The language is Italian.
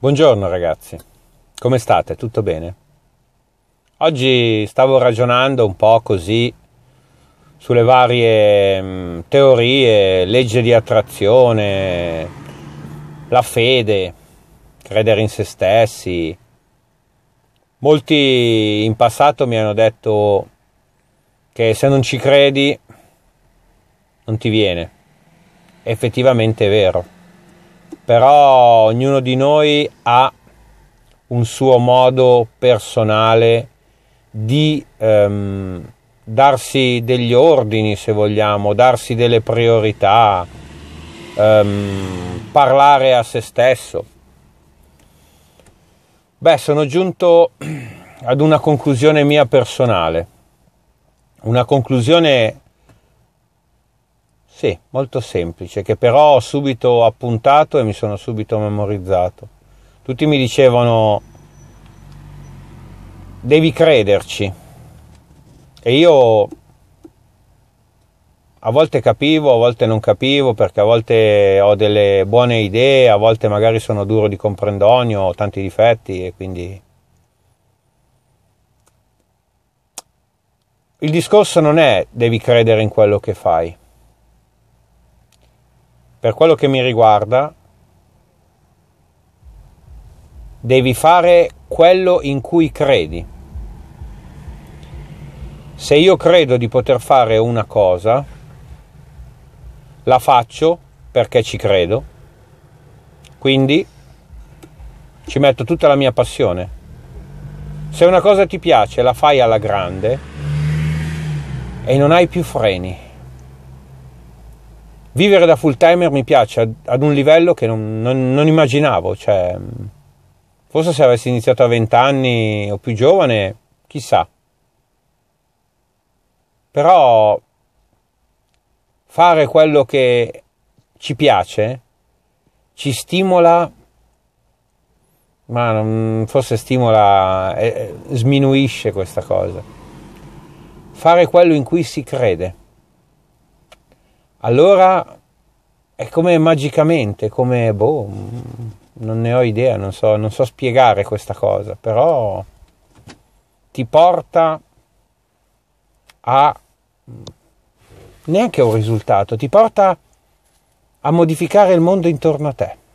Buongiorno ragazzi, come state? Tutto bene? Oggi stavo ragionando un po' così sulle varie mm, teorie, legge di attrazione, la fede, credere in se stessi. Molti in passato mi hanno detto che se non ci credi non ti viene. Effettivamente è vero però ognuno di noi ha un suo modo personale di ehm, darsi degli ordini, se vogliamo, darsi delle priorità, ehm, parlare a se stesso. Beh, sono giunto ad una conclusione mia personale, una conclusione sì, molto semplice, che però ho subito appuntato e mi sono subito memorizzato. Tutti mi dicevano, devi crederci. E io a volte capivo, a volte non capivo, perché a volte ho delle buone idee, a volte magari sono duro di comprendonio, ho tanti difetti e quindi... Il discorso non è devi credere in quello che fai per quello che mi riguarda, devi fare quello in cui credi. Se io credo di poter fare una cosa, la faccio perché ci credo, quindi ci metto tutta la mia passione. Se una cosa ti piace, la fai alla grande e non hai più freni vivere da full timer mi piace ad un livello che non, non, non immaginavo, cioè, mm, forse se avessi iniziato a 20 anni o più giovane, chissà. Però fare quello che ci piace ci stimola, ma non, forse stimola, eh, eh sminuisce questa cosa. Fare quello in cui si crede allora è come magicamente, come boh, non ne ho idea, non so, non so spiegare questa cosa, però ti porta a neanche un risultato, ti porta a modificare il mondo intorno a te.